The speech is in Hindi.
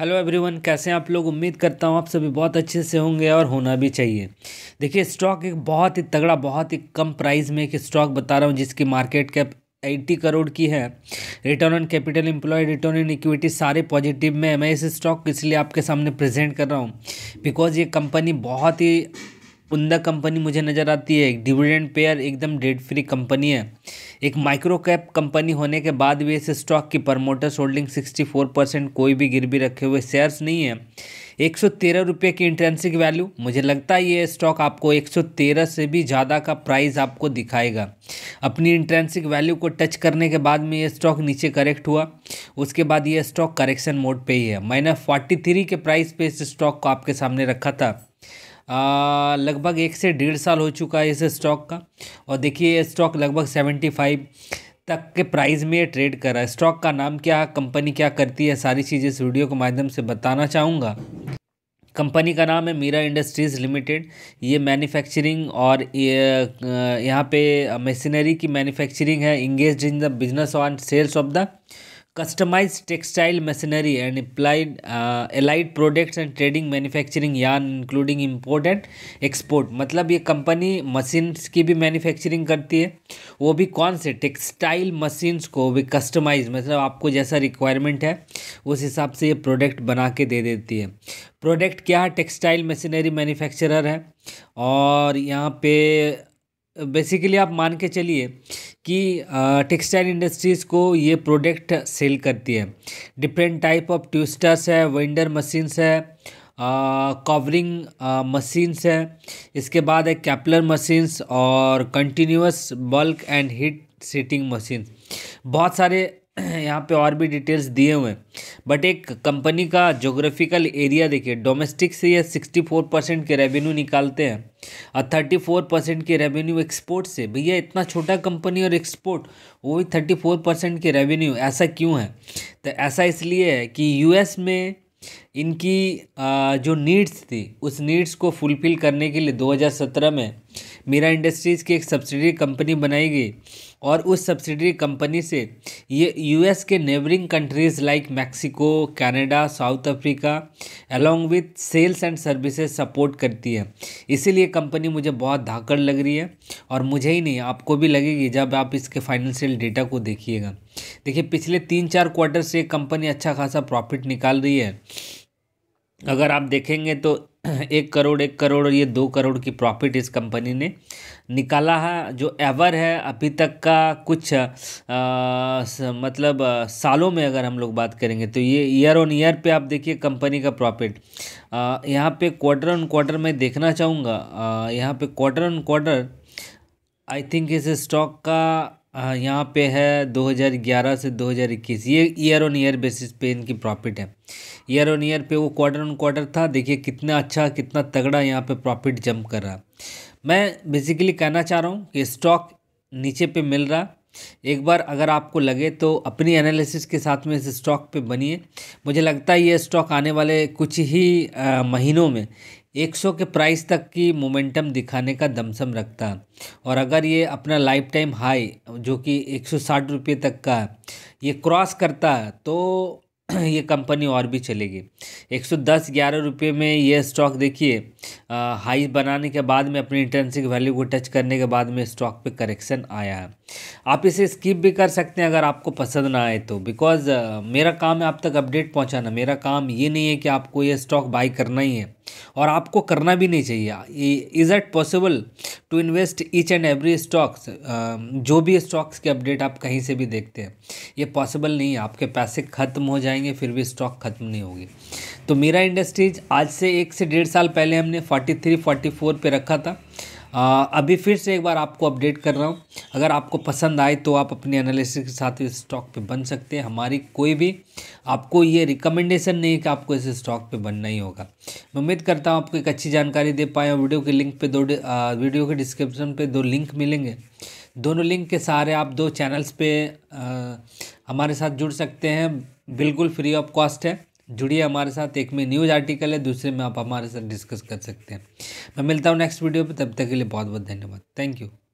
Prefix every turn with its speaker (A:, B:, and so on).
A: हेलो एवरीवन कैसे हैं आप लोग उम्मीद करता हूँ आप सभी बहुत अच्छे से होंगे और होना भी चाहिए देखिए स्टॉक एक बहुत ही तगड़ा बहुत ही कम प्राइस में एक स्टॉक बता रहा हूँ जिसकी मार्केट कैप 80 करोड़ की है return on capital employed return on equity सारे पॉजिटिव में है मैं इस स्टॉक इसलिए आपके सामने प्रेजेंट कर रहा हूँ बिकॉज ये कंपनी बहुत ही उमदा कंपनी मुझे नज़र आती है डिविडेंड पेयर एकदम डेट फ्री कंपनी है एक माइक्रो कैप कंपनी होने के बाद भी इस स्टॉक की promoters holding sixty four percent कोई भी गिरवी रखे हुए शेयर्स नहीं है एक सौ तेरह रुपये की इंटरेंसिक वैल्यू मुझे लगता है ये स्टॉक आपको एक सौ तेरह से भी ज़्यादा का प्राइस आपको दिखाएगा अपनी इंटरेंसिक वैल्यू को टच करने के बाद में ये स्टॉक नीचे करेक्ट हुआ उसके बाद ये स्टॉक करेक्शन मोड पे ही है मैंने फोर्टी थ्री के प्राइस पे इस स्टॉक को आपके सामने रखा था लगभग एक से डेढ़ साल हो चुका है इस स्टॉक का और देखिए ये स्टॉक लगभग सेवेंटी फाइव तक के प्राइस में ये ट्रेड कर रहा है स्टॉक का नाम क्या कंपनी क्या करती है सारी चीज़ें इस वीडियो के माध्यम से बताना चाहूँगा कंपनी का नाम है मीरा इंडस्ट्रीज़ लिमिटेड ये मैन्युफैक्चरिंग और यहाँ पे मशीनरी की मैन्युफैक्चरिंग है engage in the business on sales of the customize textile machinery and applied allied products and trading manufacturing या इंक्लूडिंग इम्पोर्ट एंड एक्सपोर्ट मतलब ये कंपनी मशीन्स की भी मैन्युफैक्चरिंग करती है वो भी कौन से टेक्सटाइल मशीन्स को भी कस्टमाइज मतलब आपको जैसा रिक्वायरमेंट है उस हिसाब से ये प्रोडक्ट बना के दे देती है प्रोडक्ट क्या है टेक्सटाइल मशीनरी मैन्युफैक्चरर है और यहाँ पे बेसिकली आप मान के चलिए कि टेक्सटाइल इंडस्ट्रीज़ को ये प्रोडक्ट सेल करती है डिफरेंट टाइप ऑफ ट्विस्टर्स है वेंडर मशीन्स है कवरिंग मशीन्स है इसके बाद है कैपलर मशीन्स और continuous bulk and heat setting machine बहुत सारे यहाँ पे और भी डिटेल्स दिए हुए हैं बट एक कंपनी का जोग्राफिकल एरिया देखिए डोमेस्टिक से यह सिक्सटी फोर परसेंट के रेवेन्यू निकालते हैं और थर्टी फोर परसेंट के रेवेन्यू एक्सपोर्ट से भैया इतना छोटा कंपनी और एक्सपोर्ट वो भी थर्टी फोर परसेंट के रेवेन्यू ऐसा क्यों है तो ऐसा इसलिए है कि यूएस में इनकी जो नीड्स थी उस नीड्स को फुलफ़िल करने के लिए दो में मीरा इंडस्ट्रीज़ की एक सब्सिडरी कंपनी बनाई गई और उस सब्सिडरी कंपनी से ये यूएस के neighbouring countries like Mexico Canada South Africa along with sales and services support करती है इसीलिए कंपनी मुझे बहुत धाकड़ लग रही है और मुझे ही नहीं आपको भी लगेगी जब आप इसके फाइनेंशियल डेटा को देखिएगा देखिए पिछले तीन चार क्वार्टर से कंपनी अच्छा खासा प्रॉफिट निकाल रही है अगर आप देखेंगे तो एक करोड़ एक करोड़ और ये दो करोड़ की प्रॉफिट इस कंपनी ने निकाला है जो एवर है अभी तक का कुछ आ, स, मतलब आ, सालों में अगर हम लोग बात करेंगे तो ये ईयर ऑन ईयर पे आप देखिए कंपनी का प्रॉफिट यहाँ पे क्वार्टर ऑन क्वार्टर मैं देखना चाहूँगा यहाँ पे quarter on quarter I think इस स्टॉक का यहाँ पे है 2011 से 2021 ये ईयर ऑन ईयर बेसिस पे इनकी प्रॉफिट है ईयर ऑन ईयर पे वो क्वार्टर ऑन क्वार्टर था देखिए कितना अच्छा कितना तगड़ा यहाँ पे प्रॉफिट जंप कर रहा मैं बेसिकली कहना चाह रहा हूँ कि स्टॉक नीचे पे मिल रहा एक बार अगर आपको लगे तो अपनी एनालिसिस के साथ में इस स्टॉक पे बनिए मुझे लगता है ये स्टॉक आने वाले कुछ ही आ, महीनों में 100 के प्राइस तक की मोमेंटम दिखाने का दमसम रखता है और अगर ये अपना लाइफ टाइम हाई जो कि एक सौ तक का ये क्रॉस करता है तो ये कंपनी और भी चलेगी एक सौ दस ग्यारह रुपये में ये स्टॉक देखिए हाई बनाने के बाद में अपनी इंटेंसिक वैल्यू को टच करने के बाद में स्टॉक पे करेक्शन आया है आप इसे स्किप भी कर सकते हैं अगर आपको पसंद ना आए तो बिकॉज़ मेरा काम है आप तक अपडेट पहुंचाना मेरा काम ये नहीं है कि आपको ये स्टॉक बाई करना ही है और आपको करना भी नहीं चाहिए is it possible to invest each and every stocks जो भी स्टॉक्स के अपडेट आप कहीं से भी देखते हैं ये पॉसिबल नहीं है आपके पैसे ख़त्म हो जाएंगे फिर भी स्टॉक ख़त्म नहीं होगी तो मीरा इंडस्ट्रीज आज से एक से डेढ़ साल पहले हमने फोर्टी थ्री फोर्टी फोर पर रखा था अभी फिर से एक बार आपको अपडेट कर रहा हूँ अगर आपको पसंद आए तो आप अपने एनालिसिस के साथ इस स्टॉक पे बन सकते हैं हमारी कोई भी आपको ये रिकमेंडेशन नहीं कि आपको इस स्टॉक पे बनना ही होगा मैं उम्मीद करता हूँ आपको एक अच्छी जानकारी दे पाए वीडियो के लिंक पे दो वीडियो के डिस्क्रिप्शन पर दो लिंक मिलेंगे दोनों लिंक के सहारे आप दो चैनल्स पर हमारे साथ जुड़ सकते हैं बिल्कुल फ्री ऑफ कॉस्ट है जुड़िए हमारे साथ एक में न्यूज़ आर्टिकल है दूसरे में आप हमारे साथ डिस्कस कर सकते हैं मैं मिलता हूँ नेक्स्ट वीडियो पर तब तक के लिए बहुत बहुत धन्यवाद थैंक यू